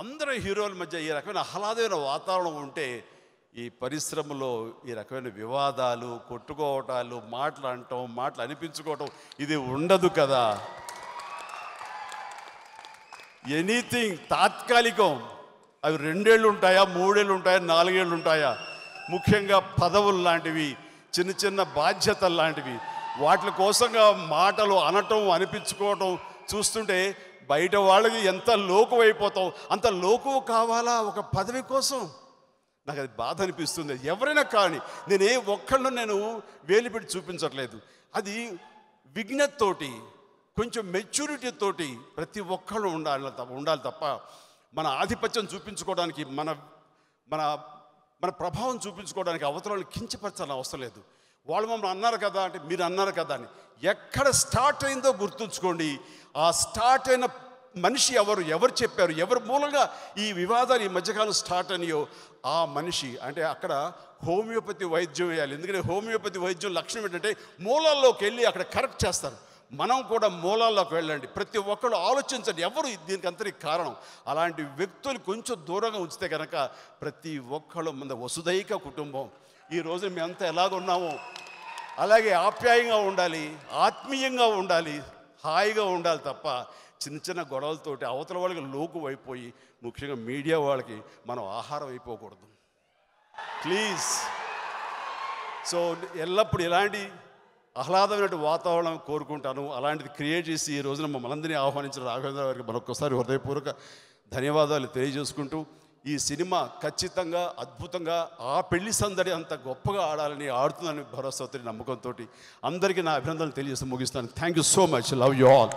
అందరూ హీరోల మధ్య ఈ రకమైన ఆహ్లాదమైన వాతావరణం ఉంటే ఈ పరిశ్రమలో ఈ రకమైన వివాదాలు కొట్టుకోవటాలు మాటలు అంటాం మాటలు అనిపించుకోవటం ఇది ఉండదు కదా ఎనీథింగ్ తాత్కాలికం అవి రెండేళ్ళు ఉంటాయా మూడేళ్ళు ఉంటాయా నాలుగేళ్ళు ఉంటాయా ముఖ్యంగా పదవులు లాంటివి చిన్న చిన్న బాధ్యతలు లాంటివి వాటి కోసంగా మాటలు అనటం అనిపించుకోవటం చూస్తుంటే బయట వాళ్ళకి ఎంత లోకు అయిపోతావు అంత లోకు కావాలా ఒక పదవి కోసం నాకు అది బాధ అనిపిస్తుంది ఎవరైనా కానీ నేను ఏ ఒక్కళ్ళు నేను వేలిపెట్టి చూపించట్లేదు అది విఘ్నతోటి కొంచెం మెచ్యూరిటీతోటి ప్రతి ఒక్కళ్ళు ఉండాలి తప్ప ఉండాలి తప్ప మన ఆధిపత్యం చూపించుకోవడానికి మన మన మన ప్రభావం చూపించుకోవడానికి అవతలను కించపరచాలని అవసరం లేదు వాళ్ళు మమ్మల్ని అన్నారు కదా అంటే మీరు అన్నారు కదా అని ఎక్కడ స్టార్ట్ అయిందో గుర్తుంచుకోండి ఆ స్టార్ట్ అయిన మనిషి ఎవరు ఎవరు చెప్పారు ఎవరి మూలంగా ఈ వివాదాలు ఈ మధ్యకాలం స్టార్ట్ అయ్యో ఆ మనిషి అంటే అక్కడ హోమియోపతి వైద్యం వేయాలి ఎందుకంటే హోమియోపతి వైద్యం లక్షణం ఏంటంటే మూలాల్లోకి వెళ్ళి అక్కడ కరెక్ట్ చేస్తారు మనం కూడా మూలాల్లోకి వెళ్ళండి ప్రతి ఒక్కరు ఆలోచించండి ఎవరు దీనికి అంతటి కారణం అలాంటి వ్యక్తులు కొంచెం దూరంగా ఉంచితే కనుక ప్రతి ఒక్కరు మన వసుదైక కుటుంబం ఈ రోజు మేమంతా ఉన్నామో అలాగే ఆప్యాయంగా ఉండాలి ఆత్మీయంగా ఉండాలి హాయిగా ఉండాలి తప్ప చిన్న చిన్న గొడవలతోటి అవతల వాళ్ళకి లోకు అయిపోయి ముఖ్యంగా మీడియా వాళ్ళకి మనం ఆహారం అయిపోకూడదు ప్లీజ్ సో ఎల్లప్పుడు ఇలాంటి ఆహ్లాదమైన వాతావరణం కోరుకుంటాను అలాంటిది క్రియేట్ చేసి ఈ రోజున మమ్మల్ని ఆహ్వానించిన రాఘవేంద్ర గారికి మరొకసారి హృదయపూర్వక ధన్యవాదాలు తెలియజేసుకుంటూ ఈ సినిమా ఖచ్చితంగా అద్భుతంగా ఆ పెళ్లి సందడి అంత గొప్పగా ఆడాలని ఆడుతుందని భరోసా నమ్మకంతో అందరికీ నా అభినందనలు తెలియజేసి ముగిస్తాను thank you so much love you all